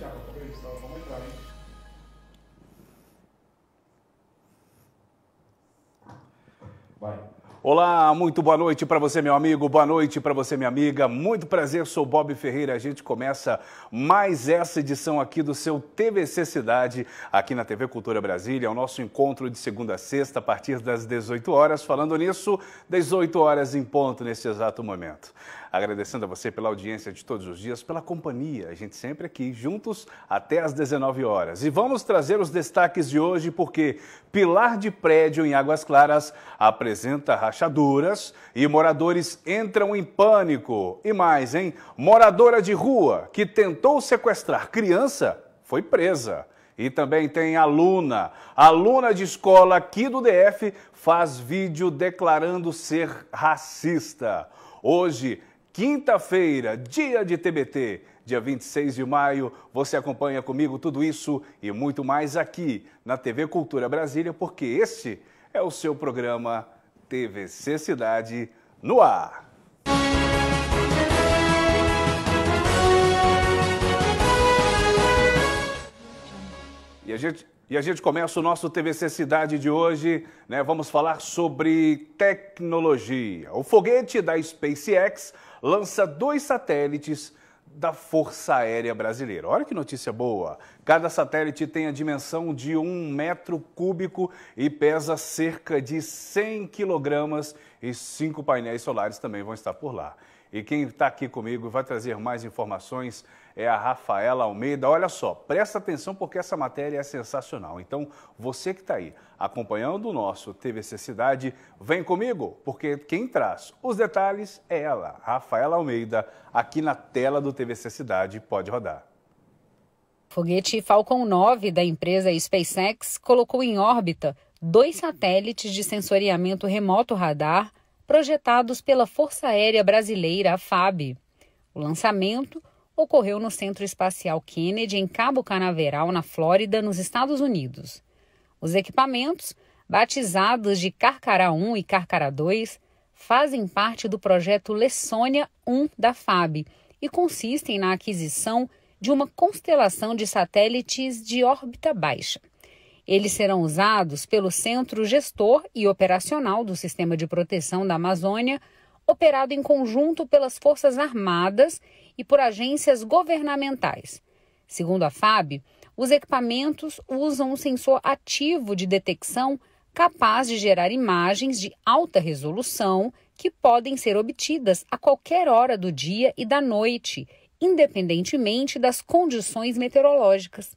já, para poder instalar como entrar, Olá, muito boa noite para você, meu amigo, boa noite para você, minha amiga. Muito prazer, sou Bob Ferreira. A gente começa mais essa edição aqui do seu TVC Cidade, aqui na TV Cultura Brasília, É o nosso encontro de segunda a sexta, a partir das 18 horas. Falando nisso, 18 horas em ponto nesse exato momento. Agradecendo a você pela audiência de todos os dias, pela companhia. A gente sempre aqui juntos até às 19 horas. E vamos trazer os destaques de hoje, porque Pilar de Prédio em Águas Claras apresenta a rachaduras e moradores entram em pânico. E mais, hein? Moradora de rua que tentou sequestrar criança foi presa. E também tem aluna. Aluna de escola aqui do DF faz vídeo declarando ser racista. Hoje, quinta-feira, dia de TBT, dia 26 de maio, você acompanha comigo tudo isso e muito mais aqui na TV Cultura Brasília, porque este é o seu programa TVC Cidade no ar. E a gente, e a gente começa o nosso TVC Cidade de hoje, né? Vamos falar sobre tecnologia. O foguete da SpaceX lança dois satélites da Força Aérea Brasileira. Olha que notícia boa! Cada satélite tem a dimensão de um metro cúbico e pesa cerca de 100 quilogramas e cinco painéis solares também vão estar por lá. E quem está aqui comigo vai trazer mais informações é a Rafaela Almeida. Olha só, presta atenção porque essa matéria é sensacional. Então, você que está aí acompanhando o nosso TVC Cidade, vem comigo, porque quem traz os detalhes é ela, Rafaela Almeida, aqui na tela do TVC Cidade. Pode rodar. Foguete Falcon 9 da empresa SpaceX colocou em órbita dois satélites de sensoriamento remoto radar projetados pela Força Aérea Brasileira, a FAB. O lançamento ocorreu no Centro Espacial Kennedy, em Cabo Canaveral, na Flórida, nos Estados Unidos. Os equipamentos, batizados de Carcará 1 e Carcará 2, fazem parte do projeto Lessônia 1 da FAB e consistem na aquisição de uma constelação de satélites de órbita baixa. Eles serão usados pelo Centro Gestor e Operacional do Sistema de Proteção da Amazônia, operado em conjunto pelas Forças Armadas e por agências governamentais. Segundo a FAB, os equipamentos usam um sensor ativo de detecção capaz de gerar imagens de alta resolução que podem ser obtidas a qualquer hora do dia e da noite, independentemente das condições meteorológicas,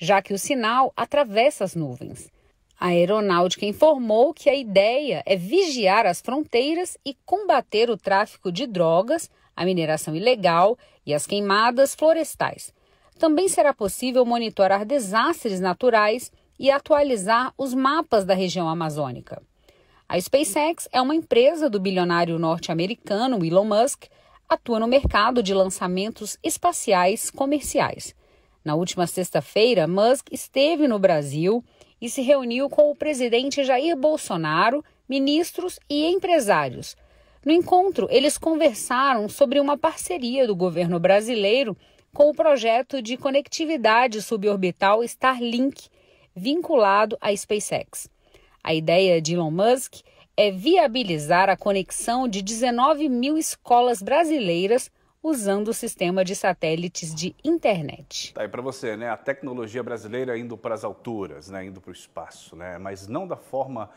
já que o sinal atravessa as nuvens. A aeronáutica informou que a ideia é vigiar as fronteiras e combater o tráfico de drogas a mineração ilegal e as queimadas florestais. Também será possível monitorar desastres naturais e atualizar os mapas da região amazônica. A SpaceX é uma empresa do bilionário norte-americano Elon Musk, atua no mercado de lançamentos espaciais comerciais. Na última sexta-feira, Musk esteve no Brasil e se reuniu com o presidente Jair Bolsonaro, ministros e empresários no encontro, eles conversaram sobre uma parceria do governo brasileiro com o projeto de conectividade suborbital Starlink, vinculado à SpaceX. A ideia de Elon Musk é viabilizar a conexão de 19 mil escolas brasileiras usando o sistema de satélites de internet. Tá aí para você, né? A tecnologia brasileira indo para as alturas, né? Indo para o espaço, né? Mas não da forma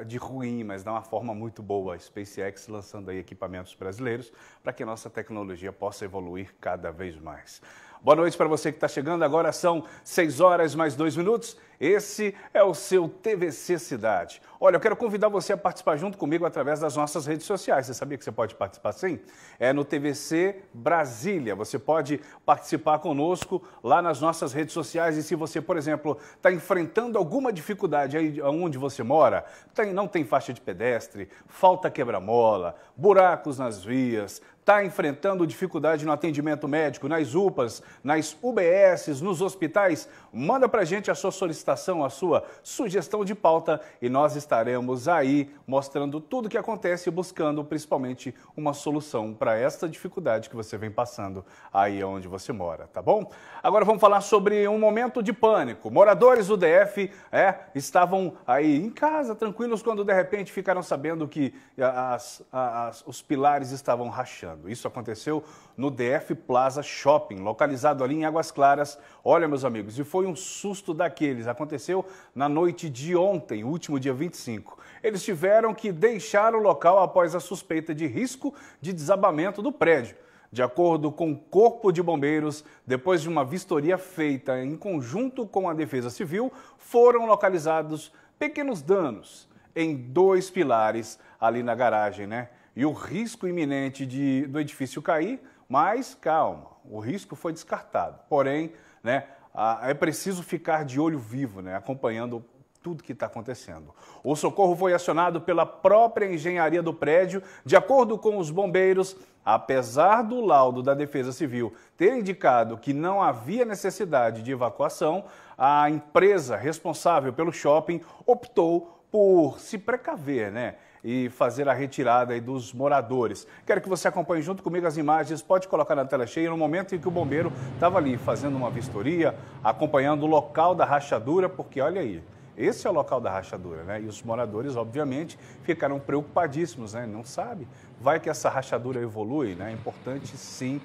uh, de ruim, mas de uma forma muito boa. A SpaceX lançando aí equipamentos brasileiros para que a nossa tecnologia possa evoluir cada vez mais. Boa noite para você que está chegando agora, são 6 horas mais dois minutos. Esse é o seu TVC Cidade. Olha, eu quero convidar você a participar junto comigo através das nossas redes sociais. Você sabia que você pode participar sim? É no TVC Brasília. Você pode participar conosco lá nas nossas redes sociais. E se você, por exemplo, está enfrentando alguma dificuldade aí onde você mora, tem, tá não tem faixa de pedestre, falta quebra-mola, buracos nas vias, está enfrentando dificuldade no atendimento médico, nas UPAs, nas UBSs, nos hospitais, manda para gente a sua solicitação solicitação, a sua sugestão de pauta e nós estaremos aí mostrando tudo o que acontece e buscando principalmente uma solução para esta dificuldade que você vem passando aí onde você mora, tá bom? Agora vamos falar sobre um momento de pânico. Moradores do DF é, estavam aí em casa tranquilos quando de repente ficaram sabendo que as, as, os pilares estavam rachando. Isso aconteceu no DF Plaza Shopping, localizado ali em Águas Claras. Olha, meus amigos, e foi um susto daqueles aconteceu na noite de ontem, último dia 25. Eles tiveram que deixar o local após a suspeita de risco de desabamento do prédio. De acordo com o Corpo de Bombeiros, depois de uma vistoria feita em conjunto com a Defesa Civil, foram localizados pequenos danos em dois pilares ali na garagem, né? E o risco iminente de, do edifício cair, mas calma, o risco foi descartado. Porém, né, ah, é preciso ficar de olho vivo, né, acompanhando tudo que está acontecendo. O socorro foi acionado pela própria engenharia do prédio. De acordo com os bombeiros, apesar do laudo da Defesa Civil ter indicado que não havia necessidade de evacuação, a empresa responsável pelo shopping optou por se precaver, né? e fazer a retirada dos moradores. Quero que você acompanhe junto comigo as imagens, pode colocar na tela cheia, no momento em que o bombeiro estava ali fazendo uma vistoria, acompanhando o local da rachadura, porque olha aí, esse é o local da rachadura, né? E os moradores, obviamente, ficaram preocupadíssimos, né? Não sabe, vai que essa rachadura evolui, né? É importante sim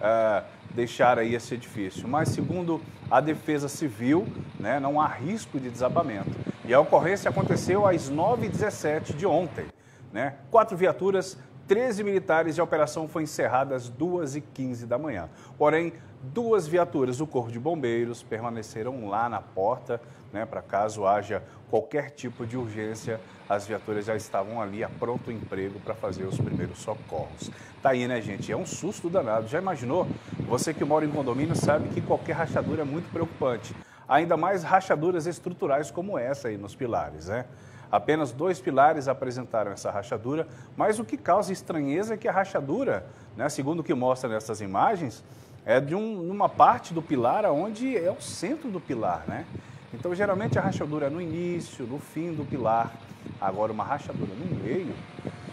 uh, deixar aí esse edifício. Mas segundo a Defesa Civil, né, não há risco de desabamento. E a ocorrência aconteceu às 9h17 de ontem. Né? Quatro viaturas, 13 militares e a operação foi encerrada às 2h15 da manhã. Porém, duas viaturas do Corpo de Bombeiros permaneceram lá na porta, né, para caso haja qualquer tipo de urgência, as viaturas já estavam ali a pronto emprego para fazer os primeiros socorros. Tá aí, né, gente? É um susto danado. Já imaginou? Você que mora em condomínio sabe que qualquer rachadura é muito preocupante ainda mais rachaduras estruturais como essa aí nos pilares, né? Apenas dois pilares apresentaram essa rachadura, mas o que causa estranheza é que a rachadura, né, segundo o que mostra nessas imagens, é de um, uma parte do pilar onde é o centro do pilar, né? Então, geralmente a rachadura é no início, no fim do pilar. Agora, uma rachadura no meio,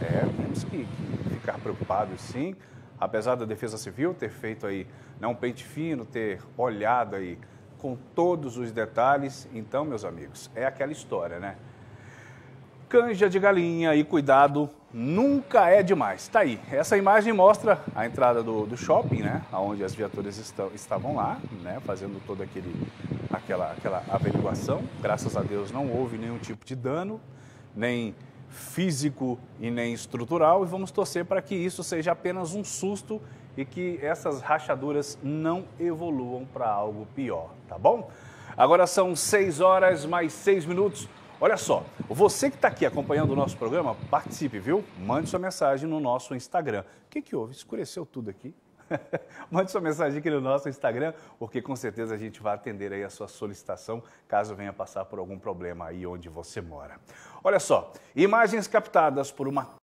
é, temos que, que ficar preocupados, sim. Apesar da Defesa Civil ter feito aí né, um pente fino, ter olhado aí com todos os detalhes. Então, meus amigos, é aquela história, né? Canja de galinha e cuidado nunca é demais. Tá aí. Essa imagem mostra a entrada do, do shopping, né? Onde as viaturas estão, estavam lá, né? Fazendo todo aquele aquela, aquela averiguação. Graças a Deus não houve nenhum tipo de dano, nem físico e nem estrutural, e vamos torcer para que isso seja apenas um susto e que essas rachaduras não evoluam para algo pior, tá bom? Agora são 6 horas mais 6 minutos. Olha só, você que está aqui acompanhando o nosso programa, participe, viu? Mande sua mensagem no nosso Instagram. O que, que houve? Escureceu tudo aqui? Mande sua mensagem aqui no nosso Instagram, porque com certeza a gente vai atender aí a sua solicitação, caso venha passar por algum problema aí onde você mora. Olha só, imagens captadas por uma